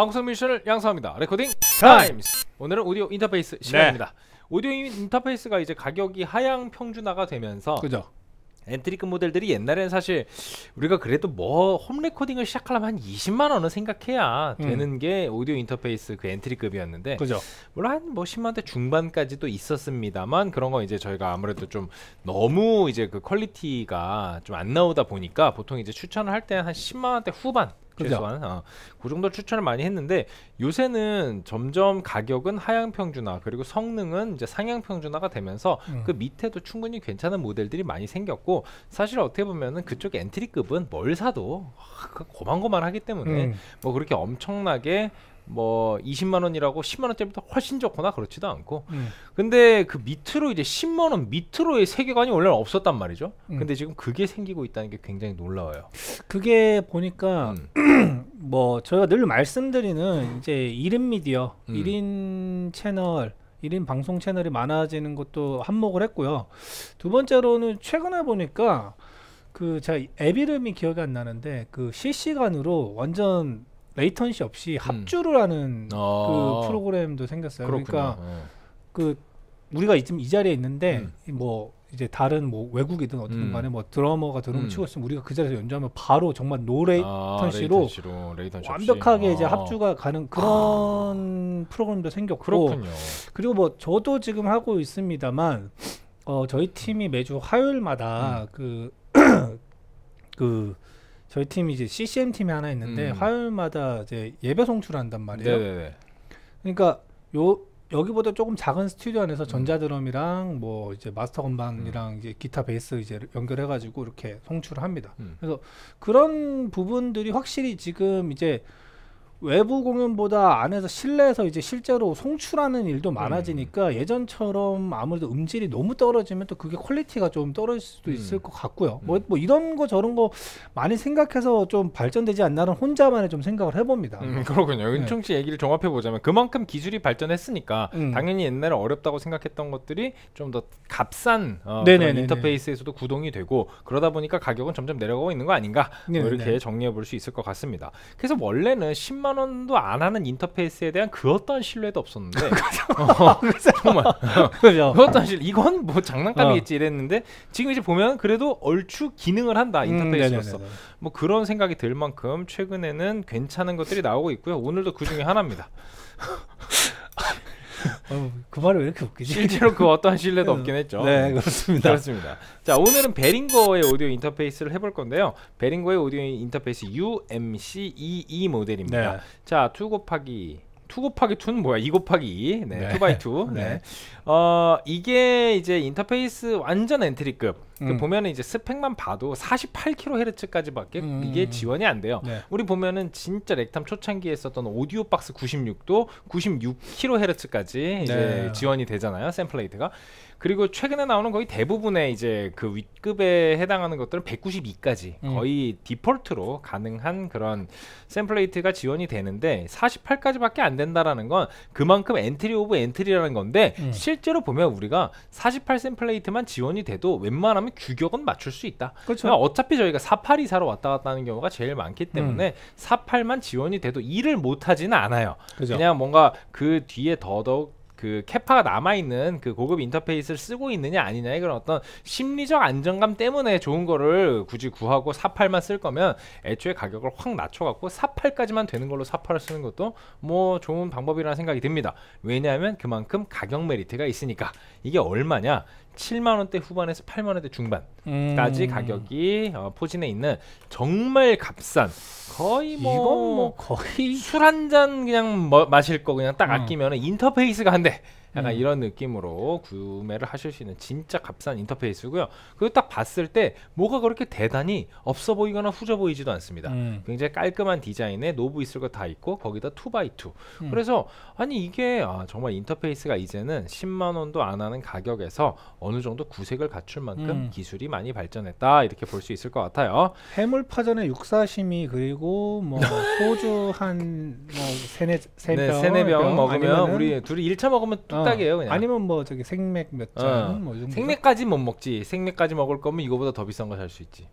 방송 미션을 양성합니다. 레코딩 타임스. 오늘은 오디오 인터페이스 시간입니다. 네. 오디오 인터페이스가 이제 가격이 하향 평준화가 되면서 그죠. 엔트리급 모델들이 옛날에는 사실 우리가 그래도 뭐 홈 레코딩을 시작하려면 한 20만 원은 생각해야 음. 되는 게 오디오 인터페이스 그 엔트리급이었는데 그죠. 물론 한뭐 10만 대 중반까지도 있었습니다만 그런 건 이제 저희가 아무래도 좀 너무 이제 그 퀄리티가 좀 안 나오다 보니까 보통 이제 추천을 할 때 한 10만 원대 후반 최소한 어, 그 정도 추천을 많이 했는데 요새는 점점 가격은 하향 평준화 그리고 성능은 이제 상향 평준화가 되면서 음. 그 밑에도 충분히 괜찮은 모델들이 많이 생겼고 사실 어떻게 보면은 그쪽 엔트리급은 뭘 사도 그 고만고만하기 때문에 음. 뭐 그렇게 엄청나게 뭐 20만 원이라고 10만 원대부터 훨씬 적거나 그렇지도 않고 음. 근데 그 밑으로 이제 10만 원 밑으로의 세계관이 원래는 없었단 말이죠 음. 근데 지금 그게 생기고 있다는 게 굉장히 놀라워요 그게 보니까 음. 뭐 저희가 늘 말씀드리는 이제 1인 미디어 음. 1인 채널 1인 방송 채널이 많아지는 것도 한몫을 했고요 두 번째로는 최근에 보니까 그 제가 앱 이름이 기억이 안 나는데 그 실시간으로 완전 레이턴시 없이 음. 합주를 하는 그 아~ 그 프로그램도 생겼어요. 그러니까 그렇구나. 그러니까 어. 그 우리가 지금 이 자리에 있는데 음. 뭐 이제 다른 뭐 외국이든 어디 음. 간에 뭐 드러머가 드럼 음. 치고 있으면 우리가 그 자리에서 연주하면 바로 정말 노레이턴시로 아, 완벽하게 없이. 제 아. 합주가 가는 그런 아. 프로그램도 생겼고 그렇군요. 그리고 뭐 저도 지금 하고 있습니다만 어 저희 팀이 매주 화요일마다 그그 음. 그 저희 팀이 이제 CCM 팀이 하나 있는데 음. 화요일마다 이제 예배 송출을 한단 말이에요. 네네네. 그러니까 요 여기보다 조금 작은 스튜디오 안에서 음. 전자드럼이랑 뭐 이제 마스터 건반이랑 음. 이제 기타 베이스 이제 연결해 가지고 이렇게 송출을 합니다. 음. 그래서 그런 부분들이 확실히 지금 이제 외부 공연보다 안에서 실내에서 이제 실제로 송출하는 일도 네. 많아지니까 음. 예전처럼 아무래도 음질이 너무 떨어지면 또 그게 퀄리티가 좀 떨어질 수도 음. 있을 것 같고요. 음. 뭐, 뭐, 이런 거 저런 거 많이 생각해서 좀 발전되지 않나는 혼자만의 좀 생각을 해봅니다. 음, 그렇군요 은총 네. 씨 얘기를 종합해 보자면 그만큼 기술이 발전했으니까 음. 당연히 옛날에 어렵다고 생각했던 것들이 좀 더 값싼 어, 인터페이스에서도 구동이 되고 그러다 보니까 가격은 점점 내려가고 있는 거 아닌가 뭐 이렇게 정리해 볼 수 있을 것 같습니다. 그래서 원래는 10만 3만 원도 안 하는 인터페이스에 대한 그 어떤 신뢰도 없었는데 어, 정말 어. 그 어떤 신 이건 뭐 장난감이겠지 어. 이랬는데 지금 이제 보면 그래도 얼추 기능을 한다 음, 인터페이스로서 음, 뭐 그런 생각이 들 만큼 최근에는 괜찮은 것들이 나오고 있고요 오늘도 그 중에 하나입니다. 어, 그 말이 왜 이렇게 웃기지? 실제로 그 어떠한 신뢰도 없긴 했죠. 네, 그렇습니다. 그렇습니다. 자, 오늘은 베링거의 오디오 인터페이스를 해볼 건데요. 베링거의 오디오 인터페이스 UMC22 e e 모델입니다. 네. 자, 2 곱하기 2 곱하기 2는 뭐야? 2 곱하기 2. 네. 네. 2 b 2. 네. 네. 어, 이게 이제 인터페이스 완전 엔트리급. 그 음. 보면은 이제 스펙만 봐도 48kHz까지밖에 음. 이게 지원이 안 돼요. 네. 우리 보면은 진짜 렉탐 초창기에 썼던 오디오 박스 96도 96kHz까지 이제 네. 지원이 되잖아요. 샘플레이트가. 그리고 최근에 나오는 거의 대부분의 이제 그 윗급에 해당하는 것들은 192까지 음. 거의 디폴트로 가능한 그런 샘플레이트가 지원이 되는데 48까지밖에 안 된다라는 건 그만큼 엔트리 오브 엔트리라는 건데 음. 실제로 보면 우리가 48 샘플레이트만 지원이 돼도 웬만하면 규격은 맞출 수 있다. 그렇죠. 그 어차피 저희가 4 8이사로 왔다 갔다 하는 경우가 제일 많기 음. 때문에 음. 48만 지원이 돼도 일을 못 하지는 않아요. 그죠. 그냥 뭔가 그 뒤에 더더욱 그 캐파가 남아있는 그 고급 인터페이스를 쓰고 있느냐 아니냐의 그런 어떤 심리적 안정감 때문에 좋은 거를 굳이 구하고 48만 쓸 거면 애초에 가격을 확 낮춰갖고 48까지만 되는 걸로 48을 쓰는 것도 뭐 좋은 방법이라는 생각이 듭니다 왜냐하면 그만큼 가격 메리트가 있으니까 이게 얼마냐 7만 원대 후반에서 8만 원대 중반까지 음. 가격이 어, 포진해 있는 정말 값싼 거의 뭐, 이건 뭐 거의 술 한 잔 그냥 뭐, 마실 거 그냥 딱 아끼면 음. 인터페이스가 한대 약간 음. 이런 느낌으로 구매를 하실 수 있는 진짜 값싼 인터페이스고요. 그리고 딱 봤을 때 뭐가 그렇게 대단히 없어 보이거나 후져 보이지도 않습니다. 음. 굉장히 깔끔한 디자인에 노브 있을 거 다 있고 거기다 2x2 음. 그래서 아니 이게 아, 정말 인터페이스가 이제는 10만 원도 안 하는 가격에서 어느 정도 구색을 갖출 만큼 음. 기술이 많이 발전했다 이렇게 볼 수 있을 것 같아요. 해물파전의 육사심이 그리고 뭐 소주 한뭐 세네 네, 세네 병 먹으면 우리 둘이 1차 먹으면 또 식탁이에요 그냥. 아니면 뭐 저기 생맥 몇 잔, 어. 뭐 생맥까지 못 먹지. 생맥까지 먹을 거면 이거보다 더 비싼 거 살 수 있지.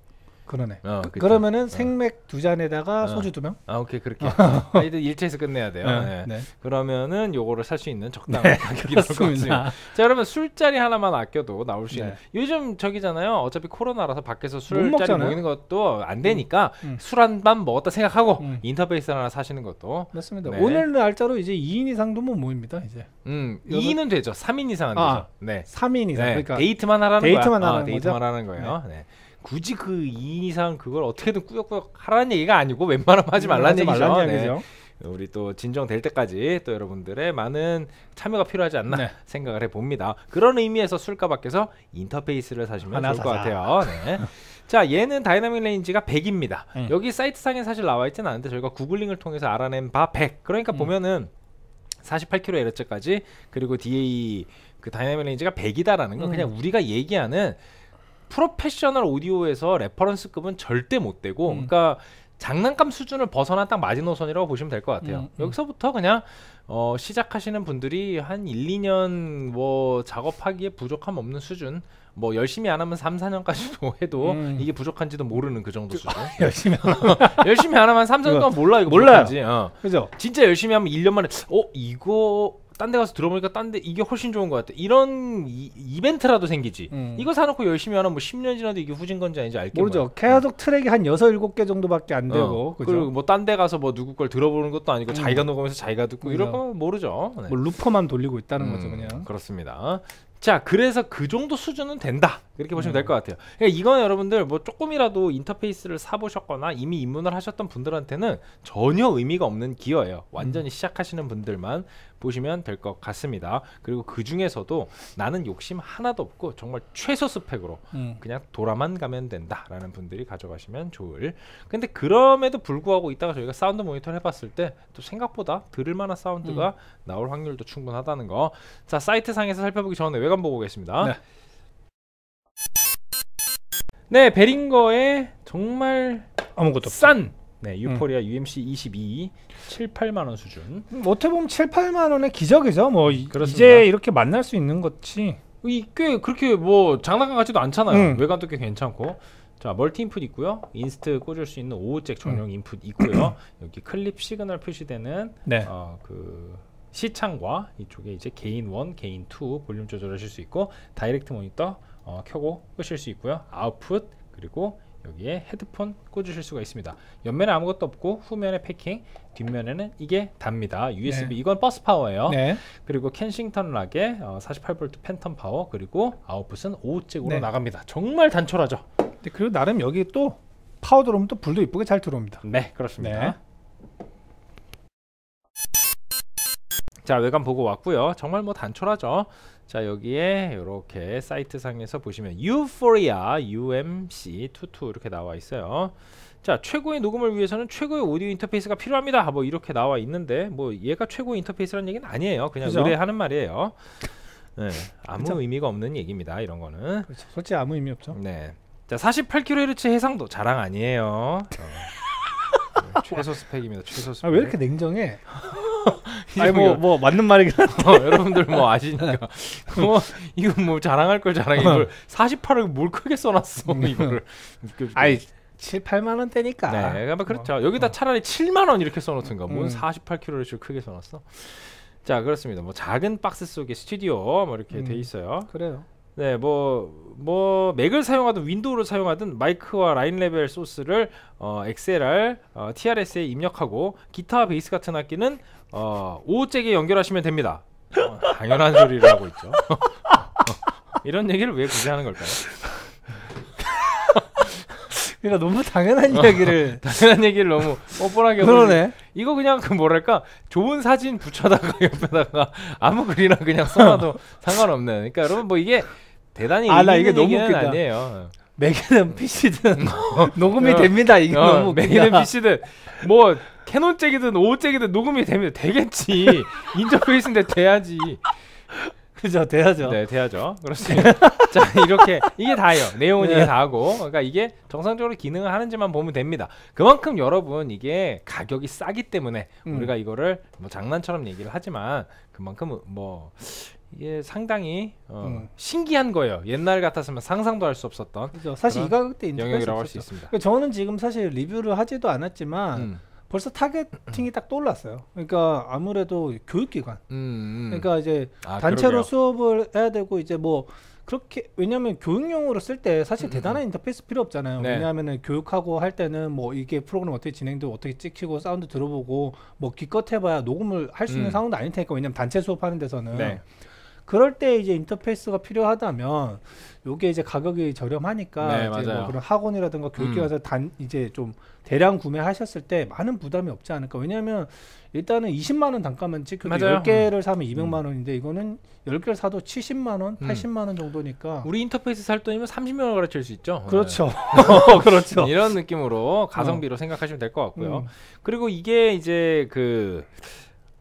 그러네. 어, 그, 그러면은 어. 생맥 두 잔에다가 어. 소주 두 병. 아 오케이 그렇게. 어. 아이들 일체에서 끝내야 돼요. 네. 네. 네. 그러면은 요거를 살 수 있는 적당한 네, 가격이라고 같습니다. 자 여러분 술자리 하나만 아껴도 나올 수 있는. 네. 요즘 저기잖아요. 어차피 코로나라서 밖에서 술자리 모이는 것도 안 되니까 음, 음. 술한 잔 먹었다 생각하고 음. 인터페이스 하나 사시는 것도. 맞습니다. 네. 오늘 날짜로 이제 2인 이상도 뭐 모입니다 이제. 음 2인은 되죠. 3인 이상은 아, 되죠. 네. 3인 이상. 그러니까 데이트만 하라는 데이트만 거야. 하라는 아, 데이트만 하라는 거예요. 네. 굳이 그 이상 그걸 어떻게든 꾸역꾸역 하라는 얘기가 아니고 웬만하면 하지 말라는 하지 얘기죠. 말라는 네. 우리 또 진정될 때까지 또 여러분들의 많은 참여가 필요하지 않나 네. 생각을 해봅니다. 그런 의미에서 술가 밖에서 인터페이스를 사시면 좋을 사자. 것 같아요. 네. 자, 얘는 다이나믹 레인지가 100입니다. 음. 여기 사이트상에 사실 나와 있지는 않은데 저희가 구글링을 통해서 알아낸 바 100. 그러니까 음. 보면은 48kHz까지 그리고 DA e 그 다이나믹 레인지가 100이다라는 건 음. 그냥 우리가 얘기하는 프로페셔널 오디오에서 레퍼런스급은 절대 못 되고 음. 그러니까 장난감 수준을 벗어난 딱 마지노선이라고 보시면 될 것 같아요. 음, 음. 여기서부터 그냥 어, 시작하시는 분들이 한 1, 2년 뭐 작업하기에 부족함 없는 수준 뭐 열심히 안 하면 3, 4년까지도 해도 음. 이게 부족한지도 모르는 그 정도 그, 수준. 열심히 안 하면 열심히 안 하면 3, 4년 동안 몰라 이거 몰라. 어. 그죠? 진짜 열심히 하면 1년 만에 어 이거 딴데 가서 들어보니까 딴 데 이게 훨씬 좋은 것 같아. 이런 이, 벤트라도 생기지. 음. 이거 사놓고 열심히 하면 뭐 10년 지나도 이게 후진 건지 아닌지 알게 모르죠. 뭐야. 계속 트랙이 한 6, 7개 정도밖에 안 어. 되고. 어. 그리고 뭐딴 데 가서 뭐 누구 걸 들어보는 것도 아니고 음. 자기가 녹음해서 자기가 듣고 이런 거 모르죠. 네. 뭐 루퍼만 돌리고 있다는 음, 거죠, 그냥. 그렇습니다. 자, 그래서 그 정도 수준은 된다. 이렇게 보시면 음. 될것 같아요. 그러니까 이건 여러분들 뭐 조금이라도 인터페이스를 사보셨거나 이미 입문을 하셨던 분들한테는 전혀 의미가 없는 기어예요. 완전히 음. 시작하시는 분들만 보시면 될 것 같습니다. 그리고 그 중에서도 나는 욕심 하나도 없고 정말 최소 스펙으로 음. 그냥 돌아만 가면 된다라는 분들이 가져가시면 좋을. 근데 그럼에도 불구하고 이따가 저희가 사운드 모니터를 해봤을 때 또 생각보다 들을 만한 사운드가 음. 나올 확률도 충분하다는 거. 자 사이트 상에서 살펴보기 전에 외관 보고 오 겠습니다 네. 네 베링거의 정말 아무것도 싼 네, 음. 유포리아 음. UMC 22 7, 8만 원 수준. 음, 어떻게 보면 7, 8만 원의 기적이죠. 뭐 이, 제 이렇게 만날 수 있는 것이 꽤 그렇게 뭐 장난감 같지도 않잖아요. 음. 외관도 꽤 괜찮고. 자 멀티 인풋 있고요 인스트 꽂을 수 있는 5호잭 전용 음. 인풋 있고요 여기 클립 시그널 표시되는 네. 어, 그 시창과 이쪽에 이제 개인 1, 개인 2 볼륨 조절하실 수 있고 다이렉트 모니터 어, 켜고 끄실 수 있고요 아웃풋 그리고 여기에 헤드폰 꽂으실 수가 있습니다 옆면에 아무것도 없고 후면에 패킹 뒷면에는 이게 답니다 USB 네. 이건 버스 파워예요 네. 그리고 켄싱턴 락에 어, 48V 팬텀 파워 그리고 아웃풋은 5잭으로 네. 나갑니다 정말 단촐하죠 근 그리고 나름 여기 또 파워 들어오면 또 불도 이쁘게 잘 들어옵니다 네 그렇습니다 네. 자 외관 보고 왔고요 정말 뭐 단촐하죠 자 여기에 이렇게 사이트 상에서 보시면 유포리아 UMC 22 이렇게 나와 있어요 자 최고의 녹음을 위해서는 최고의 오디오 인터페이스가 필요합니다 뭐 이렇게 나와 있는데 뭐 얘가 최고의 인터페이스라는 얘기는 아니에요 그냥 그죠? 의뢰하는 말이에요 네, 아무 그쵸? 의미가 없는 얘기입니다 이런 거는 그쵸. 그렇죠. 솔직히 아무 의미 없죠 네. 자 48kHz 해상도 자랑 아니에요 어. 최소 스펙입니다 최소 스펙 아, 왜 이렇게 냉정해 아니 뭐뭐 뭐, 맞는 말이긴 어, 한데 어, 여러분들 뭐 아시니까 뭐 이거 뭐 자랑할 걸 자랑 이걸 48을 어. 뭘 크게 써놨어 음. 이거를. 아이 7, 8만 원대니까. 네, 아마 뭐. 그렇죠. 어, 여기다 어. 차라리 7만 원 이렇게 써놓든가. 뭔 음. 48kg를 크게 써놨어. 자, 그렇습니다. 뭐 작은 박스 속에 스튜디오 뭐 이렇게 음. 돼 있어요. 그래요. 네, 뭐, 뭐, 맥을 사용하든 윈도우를 사용하든 마이크와 라인 레벨 소스를 어, XLR, 어, TRS에 입력하고 기타 베이스 같은 악기는 어, 5잭에 연결하시면 됩니다. 어, 당연한 소리를 하고 있죠. 이런 얘기를 왜 굳이 하는 걸까요? 그러니까 너무 당연한 어, 이야기를 당연한 얘기를 너무 뻔뻔하게 그러네. 이거 그냥 그 뭐랄까 좋은 사진 붙여다가 옆에다가 아무 글이나 그냥 써놔도 상관없네 그러니까 여러분 뭐 이게 대단히 아, 나 이게 너무 웃기다. 아니에요. 맥이든 음. PC든 어. 녹음이 됩니다. 이거 어, 너무 맥이든 PC든 뭐 캐논잭이든 오잭이든 녹음이 되면 되겠지. 인터페이스인데 돼야지. 그죠, 돼야죠. 네, 돼야죠. 그렇습니다. 네. 자, 이렇게 이게 다예요. 내용은 네. 이게 다고. 그러니까 이게 정상적으로 기능을 하는지만 보면 됩니다. 그만큼 여러분 이게 가격이 싸기 때문에 음. 우리가 이거를 뭐 장난처럼 얘기를 하지만 그만큼 뭐 이게 상당히 어, 음. 신기한 거예요. 옛날 같았으면 상상도 할 수 없었던. 그죠. 사실 이 가격대 영역이라고 할 수 있습니다. 그러니까 저는 지금 사실 리뷰를 하지도 않았지만 음. 벌써 타겟팅이 딱 떠올랐어요. 그러니까 아무래도 교육기관. 음, 음. 그러니까 이제 아, 단체로 그러게요. 수업을 해야 되고 이제 뭐 그렇게 왜냐하면 교육용으로 쓸 때 사실 음, 음, 대단한 인터페이스 필요 없잖아요. 네. 왜냐하면은 교육하고 할 때는 뭐 이게 프로그램 어떻게 진행되고 어떻게 찍히고 사운드 들어보고 뭐 기껏 해봐야 녹음을 할 수 있는 상황도 아닐 테니까 왜냐면 하 단체 수업하는 데서는. 네. 그럴 때 이제 인터페이스가 필요하다면 요게 이제 가격이 저렴하니까 네, 이제 뭐 맞아요. 뭐 그런 학원이라든가 교육기관에서 음. 단 이제 좀 대량 구매하셨을 때 많은 부담이 없지 않을까 왜냐하면 일단은 20만 원 단가만 찍혀도 맞아요. 10개를 음. 사면 200만 음. 원인데 이거는 10개를 사도 70만 원, 음. 80만 원 정도니까 우리 인터페이스 살 돈이면 3 0만원 가르칠 수 있죠. 네. 그렇죠. 네. 그렇죠. 이런 느낌으로 가성비로 어. 생각하시면 될 것 같고요. 음. 그리고 이게 이제 그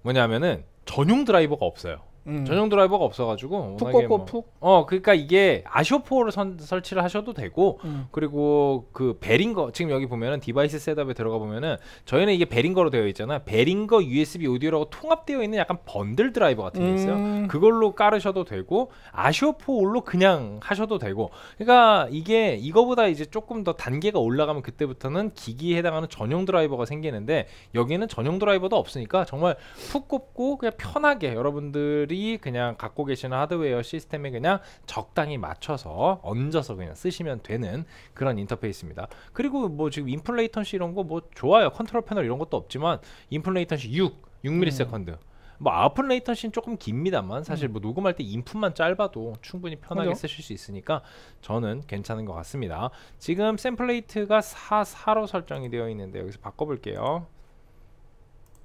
뭐냐면은 전용 드라이버가 없어요. 음. 전용 드라이버가 없어가지고 푹꺾고 뭐. 푹. 어, 그러니까 이게 아쇼포를 선, 설치를 하셔도 되고 음. 그리고 그 베링거 지금 여기 보면은 디바이스 셋업에 들어가 보면은 저희는 이게 베링거로 되어 있잖아. 베링거 USB 오디오라고 통합되어 있는 약간 번들 드라이버 같은 게 있어요. 음. 그걸로 깔으셔도 되고 아쇼포 올로 그냥 하셔도 되고. 그러니까 이게 이거보다 이제 조금 더 단계가 올라가면 그때부터는 기기에 해당하는 전용 드라이버가 생기는데 여기는 전용 드라이버도 없으니까 정말 푹 꽂고 그냥 편하게 여러분들이 분들이 그냥 갖고 계시는 하드웨어 시스템에 그냥 적당히 맞춰서 얹어서 그냥 쓰시면 되는 그런 인터페이스입니다. 그리고 뭐 지금 인플레이턴시 이런 거 뭐 좋아요. 컨트롤 패널 이런 것도 없지만 인플레이턴시 6, 6ms 음. 뭐 아웃풋 레이턴시는 조금 깁니다만 사실 음. 뭐 녹음할 때 인풋만 짧아도 충분히 편하게 그죠? 쓰실 수 있으니까 저는 괜찮은 것 같습니다 지금 샘플 레이트가 4, 4로 설정이 되어 있는데 여기서 바꿔볼게요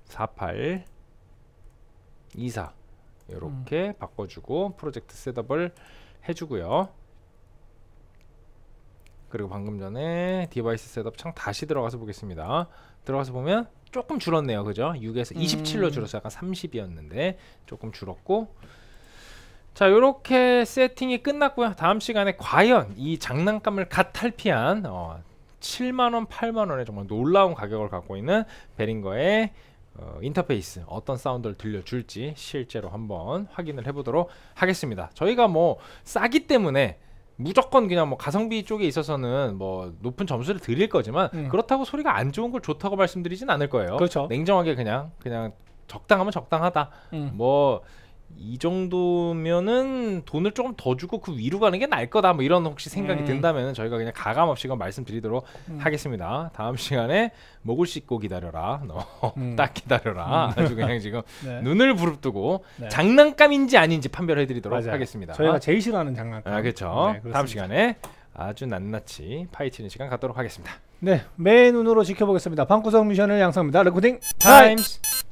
48 24 이렇게 음. 바꿔주고 프로젝트 셋업을 해주고요. 그리고 방금 전에 디바이스 셋업 창 다시 들어가서 보겠습니다. 들어가서 보면 조금 줄었네요. 그죠? 6에서 음. 27로 줄어서 약간 30이었는데 조금 줄었고 자 이렇게 세팅이 끝났고요. 다음 시간에 과연 이 장난감을 갓 탈피한 어, 7만원, 8만원에 정말 놀라운 가격을 갖고 있는 베링거의 어, 인터페이스 어떤 사운드를 들려줄지 실제로 한번 확인을 해보도록 하겠습니다 저희가 뭐 싸기 때문에 무조건 그냥 뭐 가성비 쪽에 있어서는 뭐 높은 점수를 드릴 거지만 음. 그렇다고 소리가 안 좋은 걸 좋다고 말씀드리진 않을 거예요 그렇죠. 냉정하게 그냥 그냥 적당하면 적당하다 음. 뭐이 정도면은 돈을 조금 더 주고 그 위로 가는 게 나을 거다 뭐 이런 혹시 생각이 음. 든다면 저희가 그냥 가감 없이 말씀드리도록 음. 하겠습니다. 다음 시간에 목을 씻고 기다려라. 너딱 음. 기다려라. 음. 아주 그냥 지금 네. 눈을 부릅뜨고 네. 장난감인지 아닌지 판별해 드리도록 하겠습니다. 저희가 제일 싫어하는 장난감. 아, 그렇죠. 네, 다음 시간에 아주 낱낱이 파헤치는 시간 갖도록 하겠습니다. 네, 맨 눈으로 지켜보겠습니다. 방구석 미션을 양성합니다. 레코딩 타임스.